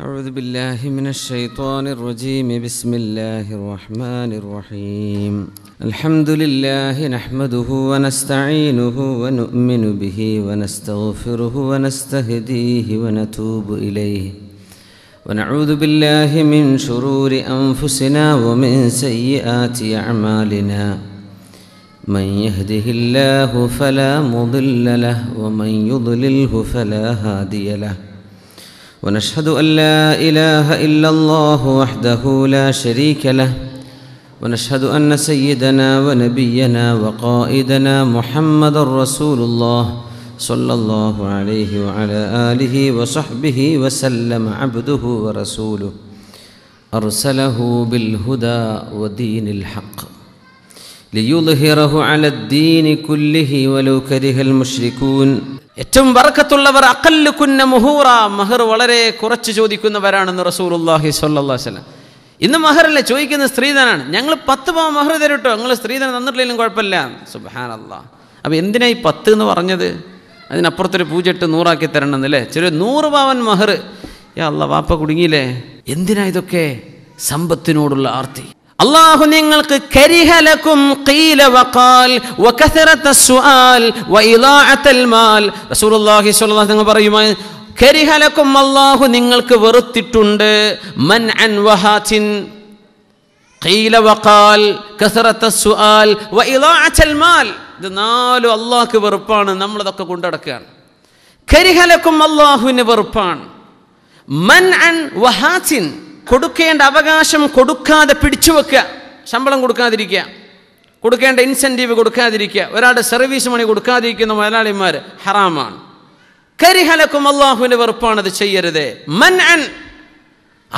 أعوذ بالله من الشيطان الرجيم بسم الله الرحمن الرحيم الحمد لله نحمده ونستعينه ونؤمن به ونستغفره ونستهديه ونتوب إليه ونعوذ بالله من شرور أنفسنا ومن سيئات أعمالنا من يهده الله فلا مضل له ومن يضلله فلا هادي له ونشهد أن لا إله إلا الله وحده لا شريك له ونشهد أن سيدنا ونبينا وقائدنا محمد رسول الله صلى الله عليه وعلى آله وصحبه وسلم عبده ورسوله أرسله بالهدى ودين الحق ലിയുൽഹിറഹു അലദ്ദീനി കുല്ലിഹി വലു കരിഹൽ മുഷ്രിഖൂൻ ഏറ്റവും വറക്കത്തുള്ളവർ അക്കല്ല് കുന്ന മുഹൂറ മഹർ വളരെ കുറച്ച് ചോദിക്കുന്നവരാണെന്ന് റസൂലുല്ലാഹി സ്വല്ലാ വസ്ലം ഇന്ന് മഹറല്ല ചോദിക്കുന്ന സ്ത്രീധനാണ് ഞങ്ങൾ പത്ത് പാവ മഹർ തരട്ടോ നിങ്ങൾ സ്ത്രീധനം തന്നിട്ടില്ലെങ്കിലും കുഴപ്പമില്ല സുബാനല്ല അപ്പോൾ എന്തിനാ ഈ പത്ത് എന്ന് പറഞ്ഞത് അതിനപ്പുറത്തൊരു പൂജയിട്ട് നൂറാക്കി തരണം എന്നല്ലേ ചെറിയ നൂറ് പാവൻ മഹർ യാ അല്ല വാപ്പ കുടുങ്ങിയില്ലേ എന്തിനാ ഇതൊക്കെ സമ്പത്തിനോടുള്ള ആർത്തി അള്ളാഹു നിങ്ങൾക്ക് കരിഹലക്കും ഖീല വഖാൽ വകസറത സുആൽ വഇളാഅത്തൽ മാൽ റസൂലുള്ളാഹി സ്വല്ലല്ലാഹു അലൈഹി വസല്ലം പറയുമായി കരിഹലക്കും അള്ളാഹു നിങ്ങൾക്ക് വെറുത്തിട്ടുണ്ട് മൻ അൻ വഹാത്തിൻ ഖീല വഖാൽ കസറത സുആൽ വഇളാഅത്തൽ മാൽ ഇത് നാലും അള്ളാഹ്ക്ക് വെറുപ്പാണ് നമ്മൾ ഇതൊക്കെ കൊണ്ടടക്കുകയാണ് കരിഹലക്കും അള്ളാഹുവിന് വെറുപ്പാണ് മൻ അൻ വഹാത്തിൻ കൊടുക്കേണ്ട അവകാശം കൊടുക്കാതെ പിടിച്ചു വെക്കുക ശമ്പളം കൊടുക്കാതിരിക്കുക കൊടുക്കേണ്ട ഇൻസെൻറ്റീവ് കൊടുക്കാതിരിക്കുക ഒരാളുടെ സർവീസ് മണി കൊടുക്കാതിരിക്കുന്ന മുതലാളിമാർ ഹറാമാണ് കരിഹലക്കും അള്ളാഹുവിൻ്റെ അത് ചെയ്യരുത് മൻ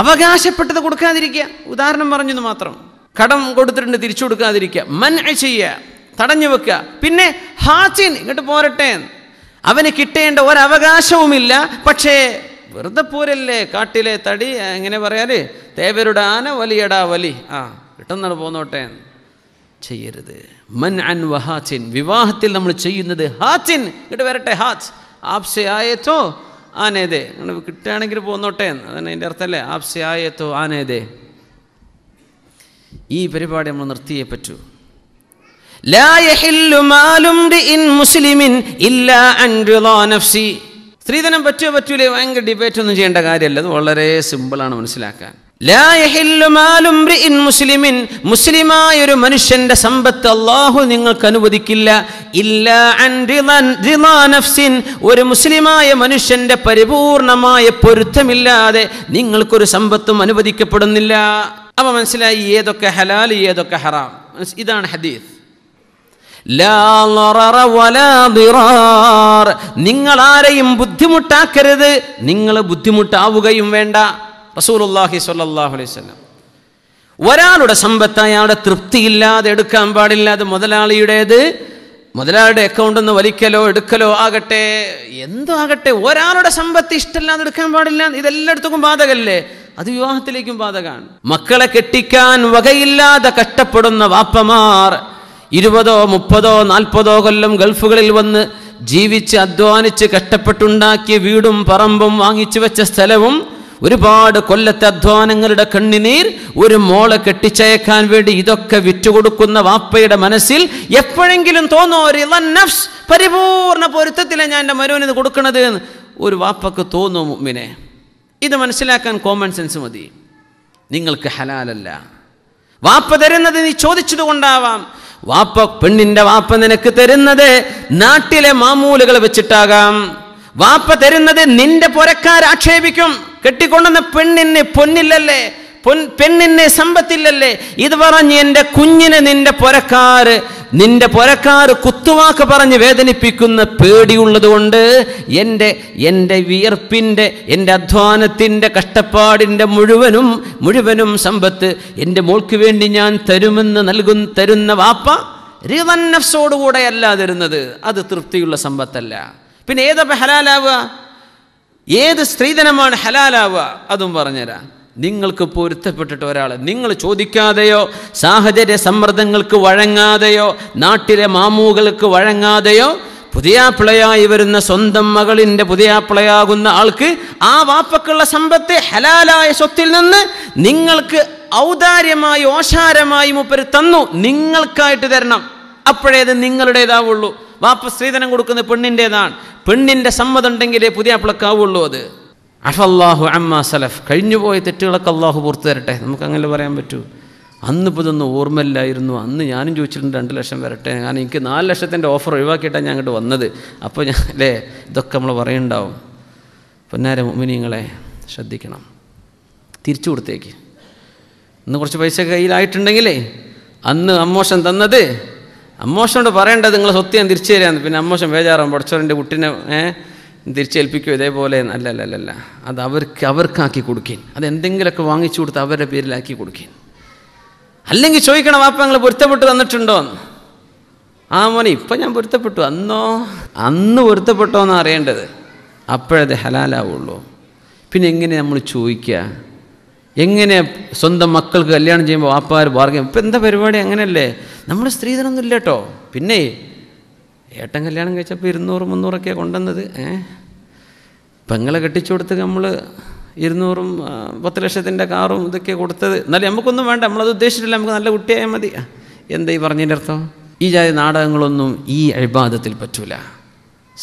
അവകാശപ്പെട്ടത് കൊടുക്കാതിരിക്കുക ഉദാഹരണം പറഞ്ഞത് മാത്രം കടം കൊടുത്തിട്ടുണ്ട് തിരിച്ചു കൊടുക്കാതിരിക്കുക മൻ ചെയ്യുക തടഞ്ഞു വെക്കുക പിന്നെ ഹാച്ചിൻ ഇങ്ങോട്ട് പോരട്ടെ അവന് കിട്ടേണ്ട ഒരവകാശവുമില്ല പക്ഷേ വെറുതെ പോരല്ലേ കാട്ടിലെ തടി എങ്ങനെ പറയാൽ തേവരുടെ ആന വലിയടാ വലി ആ കിട്ടുന്നത് പോന്നോട്ടെ ചെയ്യരുത് മൻ അൻ വഹാച്ചിൻ വിവാഹത്തിൽ നമ്മൾ ചെയ്യുന്നത് ഹാച്ചിൻ ഇട്ട് വരട്ടെ ഹാച്ച് ആപ്സെ ആയേത്തോ ആനേതേ അങ്ങനെ കിട്ടുകയാണെങ്കിൽ പോന്നോട്ടെ അതന്നെ എൻ്റെ അർത്ഥമല്ലേ ആപ്സെ ആയേത്തോ ആനേതേ ഈ പരിപാടി നമ്മൾ നിർത്തിയേ പറ്റൂ لا يحل مال امرئ مسلم إلا أن സ്ത്രീധനം പറ്റുമോ പറ്റൂലേ ഭയങ്കര ഡിബേറ്റ് ഒന്നും ചെയ്യേണ്ട കാര്യമല്ല അത് വളരെ സിമ്പിളാണ് മനസ്സിലാക്കാൻ മുസ്ലിമിൻ മുസ്ലിമായ ഒരു മനുഷ്യന്റെ സമ്പത്ത് അള്ളാഹു നിങ്ങൾക്ക് അനുവദിക്കില്ല നഫ്സിൻ ഒരു മുസ്ലിമായ മനുഷ്യന്റെ പരിപൂർണമായ പൊരുത്തമില്ലാതെ നിങ്ങൾക്കൊരു സമ്പത്തും അനുവദിക്കപ്പെടുന്നില്ല അപ്പൊ മനസ്സിലായി ഏതൊക്കെ ഹലാൽ ഏതൊക്കെ ഹറാം ഇതാണ് ഹദീസ് നിങ്ങൾ ആരെയും ബുദ്ധിമുട്ടാക്കരുത് നിങ്ങൾ ബുദ്ധിമുട്ടാവുകയും വേണ്ട റസൂലുല്ലാഹി സ്വല്ലാഹു അലൈഹി ഒരാളുടെ സമ്പത്ത് അയാളുടെ തൃപ്തിയില്ലാതെ എടുക്കാൻ പാടില്ല അത് മുതലാളിയുടേത് മുതലാളിയുടെ അക്കൗണ്ട് ഒന്ന് വലിക്കലോ എടുക്കലോ ആകട്ടെ എന്തോ ആകട്ടെ ഒരാളുടെ സമ്പത്ത് ഇഷ്ടമല്ലാതെ എടുക്കാൻ പാടില്ല ഇതെല്ലായിടത്തും ബാധകല്ലേ അത് വിവാഹത്തിലേക്കും ബാധകമാണ് മക്കളെ കെട്ടിക്കാൻ വകയില്ലാതെ കഷ്ടപ്പെടുന്ന വാപ്പമാർ ഇരുപതോ മുപ്പതോ നാൽപ്പതോ കൊല്ലം ഗൾഫുകളിൽ വന്ന് ജീവിച്ച് അധ്വാനിച്ച് കഷ്ടപ്പെട്ടുണ്ടാക്കിയ വീടും പറമ്പും വാങ്ങിച്ചു വെച്ച സ്ഥലവും ഒരുപാട് കൊല്ലത്തെ അധ്വാനങ്ങളുടെ കണ്ണിനീർ ഒരു മോളെ കെട്ടിച്ചയക്കാൻ വേണ്ടി ഇതൊക്കെ വിറ്റുകൊടുക്കുന്ന വാപ്പയുടെ മനസ്സിൽ എപ്പോഴെങ്കിലും തോന്നോ നഫ്സ് പരിപൂർണ പൊരുത്തത്തിലെ ഞാൻ എൻ്റെ ഇത് കൊടുക്കണത് എന്ന് ഒരു വാപ്പക്ക് തോന്നും മുമ്പിനെ ഇത് മനസ്സിലാക്കാൻ കോമൺ സെൻസ് മതി നിങ്ങൾക്ക് ഹലാലല്ല വാപ്പ തരുന്നത് നീ ചോദിച്ചത് കൊണ്ടാവാം വാപ്പ പെണ്ണിന്റെ വാപ്പ നിനക്ക് തരുന്നത് നാട്ടിലെ മാമൂലുകൾ വെച്ചിട്ടാകാം വാപ്പ തരുന്നത് നിന്റെ ആക്ഷേപിക്കും കെട്ടിക്കൊണ്ടെന്ന പെണ്ണിന് പൊന്നില്ലല്ലേ പൊൻ പെണ്ണിന് സമ്പത്തില്ലല്ലേ ഇത് പറഞ്ഞ് എൻ്റെ കുഞ്ഞിനെ നിന്റെ പുരക്കാർ നിന്റെ പുരക്കാർ കുത്തുവാക്ക് പറഞ്ഞ് വേദനിപ്പിക്കുന്ന പേടിയുള്ളതുകൊണ്ട് എൻ്റെ എൻ്റെ വിയർപ്പിൻ്റെ എൻ്റെ അധ്വാനത്തിൻ്റെ കഷ്ടപ്പാടിൻ്റെ മുഴുവനും മുഴുവനും സമ്പത്ത് എൻ്റെ മോൾക്ക് വേണ്ടി ഞാൻ തരുമെന്ന് നൽകും തരുന്ന വാപ്പ റിവന്നഫ്സോടുകൂടെ അല്ല തരുന്നത് അത് തൃപ്തിയുള്ള സമ്പത്തല്ല പിന്നെ ഏതപ്പോൾ ഹലാലാവുക ഏത് സ്ത്രീധനമാണ് ഹലാലാവുക അതും പറഞ്ഞുതരാം നിങ്ങൾക്ക് പൊരുത്തപ്പെട്ടിട്ട് ഒരാൾ നിങ്ങൾ ചോദിക്കാതെയോ സാഹചര്യ സമ്മർദ്ദങ്ങൾക്ക് വഴങ്ങാതെയോ നാട്ടിലെ മാമൂകൾക്ക് വഴങ്ങാതെയോ പുതിയാപ്പിളയായി വരുന്ന സ്വന്തം മകളിൻ്റെ പുതിയാപ്പിളയാകുന്ന ആൾക്ക് ആ വാപ്പക്കുള്ള സമ്പത്ത് ഹലാലായ സ്വത്തിൽ നിന്ന് നിങ്ങൾക്ക് ഔദാര്യമായി ഓശാരമായി മുപ്പര് തന്നു നിങ്ങൾക്കായിട്ട് തരണം അപ്പോഴേത് നിങ്ങളുടേതാവുള്ളൂ വാപ്പ സ്ത്രീധനം കൊടുക്കുന്ന പെണ്ണിൻ്റെതാണ് പെണ്ണിൻ്റെ ഉണ്ടെങ്കിലേ പുതിയാപ്പിളക്കാവുള്ളൂ അത് അഫല്ലാഹു അമ്മ സലഫ് കഴിഞ്ഞുപോയ തെറ്റുകളൊക്കെ അള്ളാഹു പുറത്തു തരട്ടെ നമുക്കങ്ങനെ പറയാൻ പറ്റൂ അന്ന് ഇപ്പോൾ ഇതൊന്നും ഓർമ്മയില്ലായിരുന്നു അന്ന് ഞാനും ചോദിച്ചിട്ടുണ്ട് രണ്ട് ലക്ഷം വരട്ടെ ഞാൻ എനിക്ക് നാല് ലക്ഷത്തിൻ്റെ ഓഫർ ഒഴിവാക്കിയിട്ടാണ് ഞാൻ അങ്ങോട്ട് വന്നത് അപ്പോൾ ഞാൻ അല്ലേ ഇതൊക്കെ നമ്മൾ പറയുന്നുണ്ടാവും പൊന്നാരെ മുമിനിങ്ങളെ ശ്രദ്ധിക്കണം തിരിച്ചു കൊടുത്തേക്ക് ഇന്ന് കുറച്ച് പൈസ കയ്യിലായിട്ടുണ്ടെങ്കിലേ അന്ന് അമ്മോഷൻ തന്നത് അമ്മോഷനോട് പറയേണ്ടത് നിങ്ങൾ സ്വത്ത് ഞാൻ തിരിച്ചു തരാമെന്ന് പിന്നെ അമ്മോഷൻ ബേജാറാകും പഠിച്ചവൻ്റെ കുട്ടീനെ ഏഹ് തിരിച്ചേൽപ്പിക്കും ഇതേപോലെ അല്ലല്ലല്ല അത് അവർക്ക് അവർക്കാക്കി കൊടുക്കേൻ എന്തെങ്കിലുമൊക്കെ വാങ്ങിച്ചു കൊടുത്ത് അവരുടെ പേരിലാക്കി കൊടുക്കേൻ അല്ലെങ്കിൽ ചോദിക്കണം വാപ്പ നിങ്ങൾ പൊരുത്തപ്പെട്ട് തന്നിട്ടുണ്ടോ ആ മോനെ ഇപ്പം ഞാൻ പൊരുത്തപ്പെട്ടു അന്നോ അന്ന് പൊരുത്തപ്പെട്ടോ എന്നാണ് അറിയേണ്ടത് അപ്പോഴത് ഹലാലാവുള്ളൂ പിന്നെ എങ്ങനെ നമ്മൾ ചോദിക്കുക എങ്ങനെ സ്വന്തം മക്കൾക്ക് കല്യാണം ചെയ്യുമ്പോൾ വാപ്പാർ ബാർഗ്യം ഇപ്പം എന്താ പരിപാടി അങ്ങനെയല്ലേ നമ്മൾ സ്ത്രീധനമൊന്നും ഇല്ല കേട്ടോ പിന്നെ ഏട്ടൻ കല്യാണം കഴിച്ചപ്പോൾ ഇരുന്നൂറ് മുന്നൂറൊക്കെയാണ് കൊണ്ടുവന്നത് ഏഹ് പെങ്ങളെ കെട്ടിച്ചു കൊടുത്ത് നമ്മൾ ഇരുന്നൂറും പത്ത് ലക്ഷത്തിൻ്റെ കാറും ഇതൊക്കെ കൊടുത്തത് എന്നാലും നമുക്കൊന്നും വേണ്ട നമ്മളത് ഉദ്ദേശിച്ചിട്ടില്ല നമുക്ക് നല്ല കുട്ടിയായാൽ മതി എന്താ ഈ പറഞ്ഞതിൻ്റെ അർത്ഥം ഈ ജാതി നാടകങ്ങളൊന്നും ഈ അഴിബാധത്തിൽ പറ്റൂല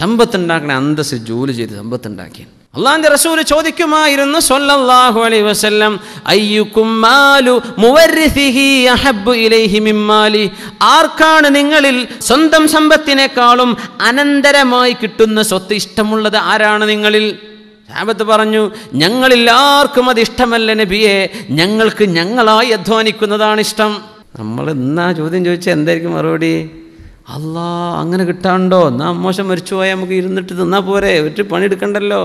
സമ്പത്തുണ്ടാക്കണേ അന്തസ്സ് ജോലി ചെയ്ത് സമ്പത്തുണ്ടാക്കിയാൽ അള്ളാന്റെ റസൂല് ചോദിക്കുമായിരുന്നു സൊല്ലാഹു അലൈ വസ്ല്ലം അയ്യുക്കുമാലു മിമ്മാലി ആർക്കാണ് നിങ്ങളിൽ സ്വന്തം സമ്പത്തിനേക്കാളും അനന്തരമായി കിട്ടുന്ന സ്വത്ത് ഇഷ്ടമുള്ളത് ആരാണ് നിങ്ങളിൽ സാബത്ത് പറഞ്ഞു ഞങ്ങളെല്ലാവർക്കും അത് ഇഷ്ടമല്ല നബിയെ ഞങ്ങൾക്ക് ഞങ്ങളായി അധ്വാനിക്കുന്നതാണ് ഇഷ്ടം നമ്മൾ എന്നാ ചോദ്യം ചോദിച്ചാൽ എന്തായിരിക്കും മറുപടി അല്ല അങ്ങനെ കിട്ടാണ്ടോ എന്നാൽ മോശം മരിച്ചു പോയാൽ നമുക്ക് ഇരുന്നിട്ട് തിന്നാൽ പോരെ ഒരു പണിയെടുക്കണ്ടല്ലോ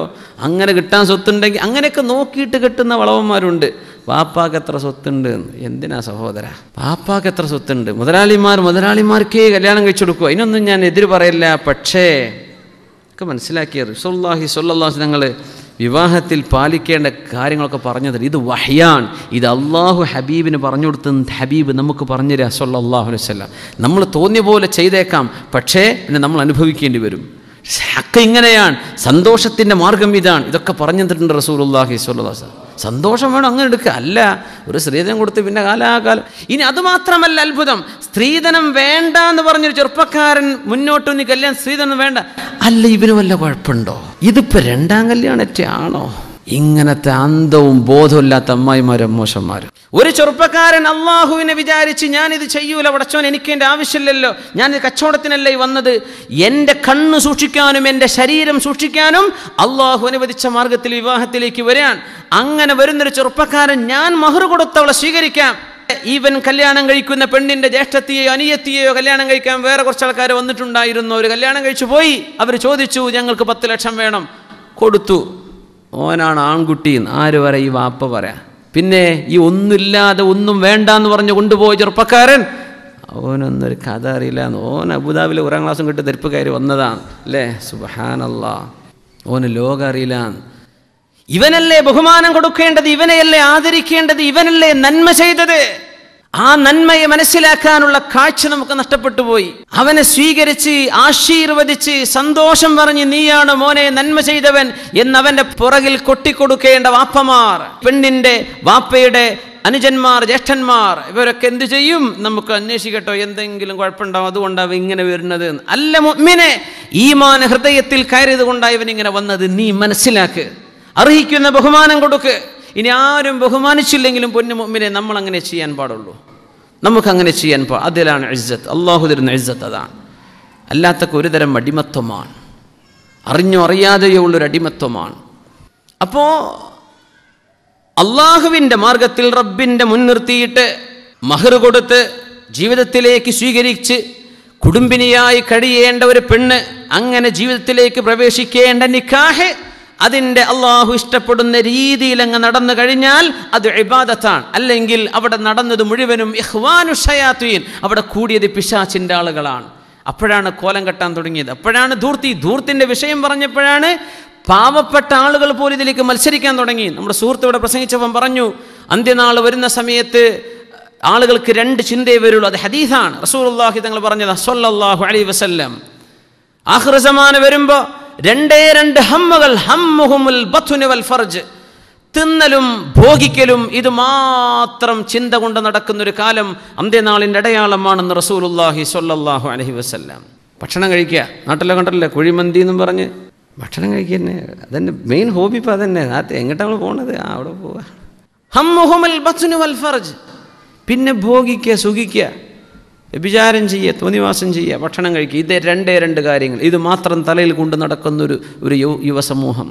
അങ്ങനെ കിട്ടാൻ സ്വത്തുണ്ടെങ്കിൽ അങ്ങനെയൊക്കെ നോക്കിയിട്ട് കിട്ടുന്ന വളവന്മാരുണ്ട് വാപ്പാക്ക് എത്ര സ്വത്തുണ്ട് എന്തിനാ സഹോദര വാപ്പാക്ക് എത്ര സ്വത്തുണ്ട് മുതലാളിമാർ മുതലാളിമാർക്കേ കല്യാണം കഴിച്ചു കൊടുക്കുക അതിനൊന്നും ഞാൻ എതിര് പറയില്ല പക്ഷേ ഒക്കെ മനസ്സിലാക്കിയത് സുല്ലാഹി സുല്ലാസ് ഞങ്ങൾ വിവാഹത്തിൽ പാലിക്കേണ്ട കാര്യങ്ങളൊക്കെ പറഞ്ഞു തരും ഇത് വഹ്യാൻ ഇത് അള്ളാഹു ഹബീബിന് പറഞ്ഞു കൊടുത്ത ഹബീബ് നമുക്ക് പറഞ്ഞു തരാ സല്ലാഹു വസ്ല്ലാം നമ്മൾ തോന്നിയ പോലെ ചെയ്തേക്കാം പക്ഷേ പിന്നെ നമ്മൾ അനുഭവിക്കേണ്ടി വരും ഹക്ക് ഇങ്ങനെയാണ് സന്തോഷത്തിൻ്റെ മാർഗം ഇതാണ് ഇതൊക്കെ പറഞ്ഞു തന്നിട്ടുണ്ട് അള്ളാഹി സ്വല്ലാസ് സന്തോഷം വേണം അങ്ങനെ എടുക്കുക അല്ല ഒരു സ്ത്രീധനം കൊടുത്ത് പിന്നെ കാലാകാലം ഇനി അത് മാത്രമല്ല അത്ഭുതം സ്ത്രീധനം വേണ്ട എന്ന് പറഞ്ഞൊരു ചെറുപ്പക്കാരൻ മുന്നോട്ട് നീ കല്യാണം സ്ത്രീധനം വേണ്ട അല്ല ഇവന് വല്ല കുഴപ്പമുണ്ടോ ഇതിപ്പോ രണ്ടാം കല്യാണറ്റ ആണോ ഇങ്ങനത്തെ അന്തവും ബോധമില്ലാത്ത അമ്മായിമാരും മോശന്മാരും ഒരു ചെറുപ്പക്കാരൻ അള്ളാഹുവിനെ വിചാരിച്ച് ഞാനിത് ചെയ്യൂല വടച്ചോൻ എനിക്ക് എൻ്റെ ആവശ്യമില്ലല്ലോ ഞാൻ കച്ചവടത്തിനല്ലേ വന്നത് എൻ്റെ കണ്ണ് സൂക്ഷിക്കാനും എൻ്റെ ശരീരം സൂക്ഷിക്കാനും അള്ളാഹു അനുവദിച്ച മാർഗത്തിൽ വിവാഹത്തിലേക്ക് വരാൻ അങ്ങനെ വരുന്നൊരു ചെറുപ്പക്കാരൻ ഞാൻ മഹർ കൊടുത്തവളെ സ്വീകരിക്കാം ഈവൻ കല്യാണം കഴിക്കുന്ന പെണ്ണിൻ്റെ ജ്യേഷ്ഠത്തിയെയോ അനിയത്തിയെയോ കല്യാണം കഴിക്കാൻ വേറെ കുറച്ച് ആൾക്കാർ വന്നിട്ടുണ്ടായിരുന്നു അവർ കല്യാണം കഴിച്ചു പോയി അവർ ചോദിച്ചു ഞങ്ങൾക്ക് പത്ത് ലക്ഷം വേണം കൊടുത്തു ഓനാണ് ആൺകുട്ടി ആര് വരെ ഈ വാപ്പ പറയാം പിന്നെ ഈ ഒന്നുമില്ലാതെ ഒന്നും വേണ്ട എന്ന് പറഞ്ഞ് കൊണ്ടുപോയ ചെറുപ്പക്കാരൻ ഓനൊന്നൊരു കഥ അറിയില്ല എന്ന് ഓൻ അബുദാബിലെ ഒരാം ക്ലാസ്സും കിട്ടി തെരുപ്പ് വന്നതാണ് അല്ലേ സുബഹാനല്ല ഓന് ലോകം അറിയില്ല ഇവനല്ലേ ബഹുമാനം കൊടുക്കേണ്ടത് ഇവനെയല്ലേ ആദരിക്കേണ്ടത് ഇവനല്ലേ നന്മ ചെയ്തത് ആ നന്മയെ മനസ്സിലാക്കാനുള്ള കാഴ്ച നമുക്ക് നഷ്ടപ്പെട്ടു പോയി അവനെ സ്വീകരിച്ച് ആശീർവദിച്ച് സന്തോഷം പറഞ്ഞ് നീയാണ് മോനെ നന്മ ചെയ്തവൻ എന്നവന്റെ പുറകിൽ കൊട്ടിക്കൊടുക്കേണ്ട വാപ്പമാർ പെണ്ണിന്റെ വാപ്പയുടെ അനുജന്മാർ ജ്യേഷ്ഠന്മാർ ഇവരൊക്കെ എന്ത് ചെയ്യും നമുക്ക് അന്വേഷിക്കട്ടോ എന്തെങ്കിലും കുഴപ്പമുണ്ടാവും അതുകൊണ്ടാവും ഇങ്ങനെ വരുന്നത് അല്ല മുമ്മിനെ ഈമാൻ ഹൃദയത്തിൽ കയറിയത് കൊണ്ടാണ് ഇങ്ങനെ വന്നത് നീ മനസ്സിലാക്ക് അർഹിക്കുന്ന ബഹുമാനം കൊടുക്ക് ഇനി ആരും ബഹുമാനിച്ചില്ലെങ്കിലും പൊന്നു മുമ്പിനെ നമ്മൾ അങ്ങനെ ചെയ്യാൻ പാടുള്ളൂ നമുക്കങ്ങനെ ചെയ്യാൻ പോ അതിലാണ് ഇജ്ജത്ത് അള്ളാഹു തരുന്ന ഇജ്ജത്ത് അതാണ് അല്ലാത്തക്ക ഒരു തരം അടിമത്വമാണ് അറിഞ്ഞോ അറിയാതെയോ ഉള്ളൊരു അടിമത്വമാണ് അപ്പോൾ അള്ളാഹുവിൻ്റെ മാർഗത്തിൽ റബ്ബിൻ്റെ മുൻനിർത്തിയിട്ട് മഹർ കൊടുത്ത് ജീവിതത്തിലേക്ക് സ്വീകരിച്ച് കുടുംബിനിയായി കഴിയേണ്ട ഒരു പെണ്ണ് അങ്ങനെ ജീവിതത്തിലേക്ക് പ്രവേശിക്കേണ്ട നിക്കാഹ് അതിൻ്റെ അള്ളാഹു ഇഷ്ടപ്പെടുന്ന രീതിയിൽ അങ്ങ് നടന്നു കഴിഞ്ഞാൽ അത് ഇബാദത്താണ് അല്ലെങ്കിൽ അവിടെ നടന്നത് മുഴുവനും ഇഹ്വാനു ഷയാത്തുയിൻ അവിടെ കൂടിയത് പിശാച്ചിൻ്റെ ആളുകളാണ് അപ്പോഴാണ് കോലം കെട്ടാൻ തുടങ്ങിയത് അപ്പോഴാണ് ധൂർത്തി ധൂർത്തിൻ്റെ വിഷയം പറഞ്ഞപ്പോഴാണ് പാവപ്പെട്ട ആളുകൾ പോലും ഇതിലേക്ക് മത്സരിക്കാൻ തുടങ്ങി നമ്മുടെ സുഹൃത്ത് ഇവിടെ പ്രസംഗിച്ചപ്പം പറഞ്ഞു അന്ത്യനാൾ വരുന്ന സമയത്ത് ആളുകൾക്ക് രണ്ട് ചിന്തയെ വരുള്ളൂ അത് ഹദീസാണ് റസൂൽ അള്ളാഹി തങ്ങൾ പറഞ്ഞത് സൊല്ലാഹു അലൈ വസ്ല്ലം ആഹ്റസമാന വരുമ്പോൾ രണ്ടേ രണ്ട് ഹമ്മുകൾ ഹമ്മുഹുമുൽ ബഥുനുവൽ ഫർജ് തിന്നലും ഭോഗിക്കലും ഇത് മാത്രം ചിന്ത കൊണ്ട് നടക്കുന്നൊരു കാലം അന്ത്യനാളിൻ്റെ അടയാളമാണെന്ന് റസൂലുല്ലാഹി സൊല്ലാഹു അലഹി വസ്ല്ലാം ഭക്ഷണം കഴിക്കുക നാട്ടിലെ കണ്ടല്ലേ കുഴിമന്തി എന്നും പറഞ്ഞ് ഭക്ഷണം കഴിക്കുക തന്നെ അതെന്നെ മെയിൻ ഹോബി ഇപ്പം അതന്നെ അത് എങ്ങോട്ടാണ് പോണത് ആ അവിടെ പോവുക ഹമ്മുഹുമൽ ബസുനു ഫർജ് പിന്നെ ഭോഗിക്കുക സുഖിക്കുക വ്യഭിചാരം ചെയ്യുക തോന്നിവാസം ചെയ്യുക ഭക്ഷണം കഴിക്കുക ഇതേ രണ്ടേ രണ്ട് കാര്യങ്ങൾ ഇത് മാത്രം തലയിൽ കൊണ്ട് നടക്കുന്നൊരു ഒരു യുവസമൂഹം